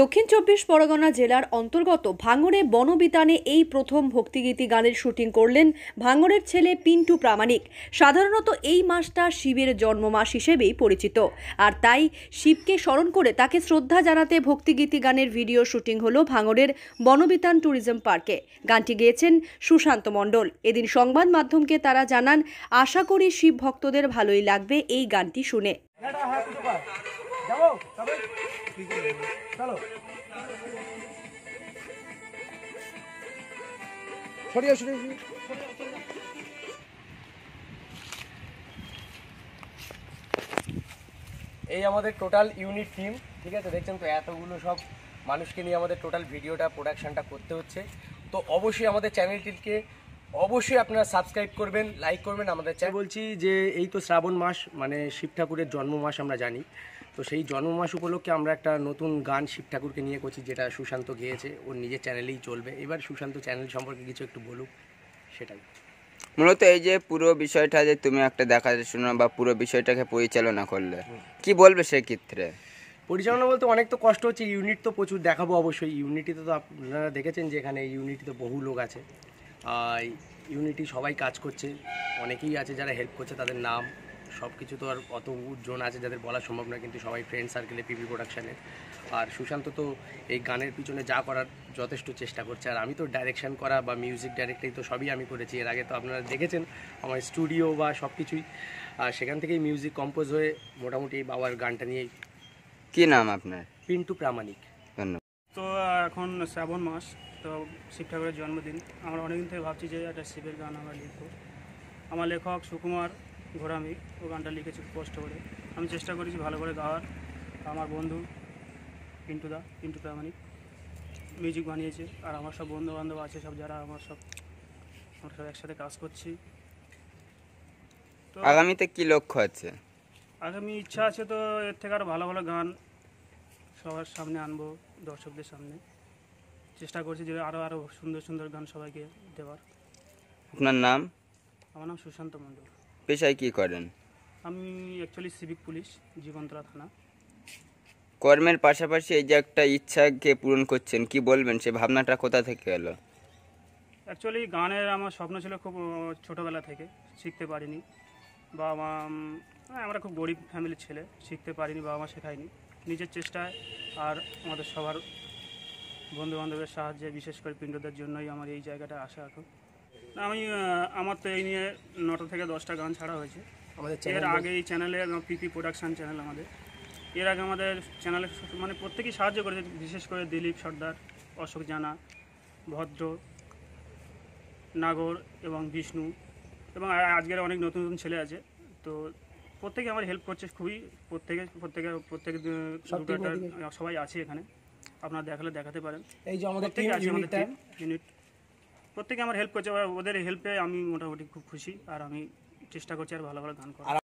দক্ষিণ চব্বিশ পরগনা জেলার অন্তর্গত ভাঙড়ে বনবিতানে এই প্রথম ভক্তিগীতি গানের শুটিং করলেন ভাঙড়ের ছেলে পিন্টু প্রামাণিক সাধারণত এই মাসটা শিবের জন্মমাস হিসেবেই পরিচিত আর তাই শিবকে স্মরণ করে তাকে শ্রদ্ধা জানাতে ভক্তিগীতি গানের ভিডিও শুটিং হলো ভাঙড়ের বনবিতান ট্যুরিজম পার্কে গানটি গেয়েছেন সুশান্ত মণ্ডল এদিন সংবাদ মাধ্যমকে তারা জানান আশা করি শিব ভক্তদের ভালোই লাগবে এই গানটি শুনে এই আমাদের টোটাল ইউনিট টিম ঠিক আছে দেখছেন তো এতগুলো সব মানুষকে নিয়ে আমাদের টোটাল ভিডিওটা প্রোডাকশানটা করতে হচ্ছে তো অবশ্যই আমাদের চ্যানেলটিকে অবশ্যই আপনারা সাবস্ক্রাইব করবেন লাইক করবেন আমাদের চ্যানেল বলছি যে এই তো শ্রাবণ মাস মানে শিব ঠাকুরের জন্ম মাস আমরা জানি তো সেই জন্ম মাস উপলক্ষে আমরা একটা নতুন গান শিব ঠাকুরকে নিয়ে করছি যেটা সুশান্ত গেয়েছে ওর নিজের চ্যানেলেই চলবে এবার সুশান্ত চ্যানেল সম্পর্কে কিছু একটু বলুক সেটাই মূলত এই যে পুরো বিষয়টা যে তুমি একটা দেখা শোনো বা পুরো বিষয়টাকে পরিচালনা করলে কি বলবে সেক্ষেত্রে পরিচালনা বলতে অনেক তো কষ্ট হচ্ছে ইউনিট তো প্রচুর দেখাবো অবশ্যই ইউনিটিতে তো আপনারা দেখেছেন যে এখানে ইউনিটিতে বহু লোক আছে ইউনিটি সবাই কাজ করছে অনেকেই আছে যারা হেল্প করছে তাদের নাম সব কিছু তো আর অত উজ্জন আছে যাদের বলা সম্ভব না কিন্তু সবাই ফ্রেন্ড সার্কেলে পিপি প্রোডাকশানে আর সুশান্ত তো এই গানের পিছনে যা করার যথেষ্ট চেষ্টা করছে আর আমি তো ডাইরেকশান করা বা মিউজিক ডাইরেক্টরি তো সবই আমি করেছি এর আগে তো আপনারা দেখেছেন আমার স্টুডিও বা সব কিছুই আর সেখান থেকেই মিউজিক কম্পোজ হয়ে মোটামুটি বাবার গানটা নিয়েই কী নাম আপনার পিন্টু প্রামাণিক তো এখন শ্রাবণ মাস তো শিব ঠাকুরের জন্মদিন আমরা অনেকদিন থেকে ভাবছি যে একটা শিবের গান আমরা লিখব আমার লেখক সুকুমার ঘোরামি ও গানটা লিখেছি কষ্ট করে আমি চেষ্টা করেছি ভালো করে গাওয়ার আমার বন্ধু পিন্টুদা পিন্টু মানে মিউজিক বানিয়েছে আর আমার সব বন্ধু বান্ধব আছে সব যারা আমার সব আমরা সব একসাথে কাজ করছি আগামীতে কি লক্ষ্য আছে আগামী ইচ্ছা আছে তো এর থেকে আরও ভালো ভালো গান সবার সামনে আনবো দর্শকদের সামনে চেষ্টা করছি যে আরও আরও সুন্দর সুন্দর গান সবাইকে দেওয়ার আপনার নাম আমার নাম সুশান্ত মণ্ডল পেশায় কী করেন আমি অ্যাকচুয়ালি সিভিক পুলিশ জীবন্তলা থানা কর্মের পাশাপাশি এই যে একটা ইচ্ছাকে পূরণ করছেন কি বলবেন সে ভাবনাটা কোথা থেকে এলো অ্যাকচুয়ালি গানের আমার স্বপ্ন ছিল খুব ছোটোবেলা থেকে শিখতে পারিনি বাবা মা আমরা খুব গরিব ফ্যামিলির ছেলে শিখতে পারিনি বাবা মা শেখায়নি নিজের চেষ্টায় আর আমাদের সবার বন্ধুবান্ধবের সাহায্যে বিশেষ করে পিণ্ডদের জন্যই আমার এই জায়গাটা আসা এখন আমি আমার তো এই নিয়ে নটা থেকে দশটা গান ছাড়া হয়েছে আমাদের এর আগে এই চ্যানেলে পিপি প্রোডাকশান চ্যানেল আমাদের এর আগে আমাদের চ্যানেলে মানে প্রত্যেকেই সাহায্য করেছে বিশেষ করে দিলীপ সর্দার অশোক জানা ভদ্র নাগর এবং বিষ্ণু এবং আজকের অনেক নতুন নতুন ছেলে আছে তো প্রত্যেকে আমার হেল্প করছে খুবই প্রত্যেকে প্রত্যেকে প্রত্যেক সবাই আছে এখানে আপনারা দেখালে দেখাতে পারেন এই যে আমাদের টিম ইউনিটটা ইউনিট প্রত্যেকে আমার হেল্প করছে ওদের হেল্পে আমি মোটামুটি খুব খুশি আর আমি চেষ্টা করছি আর ভালো ভালো গান করার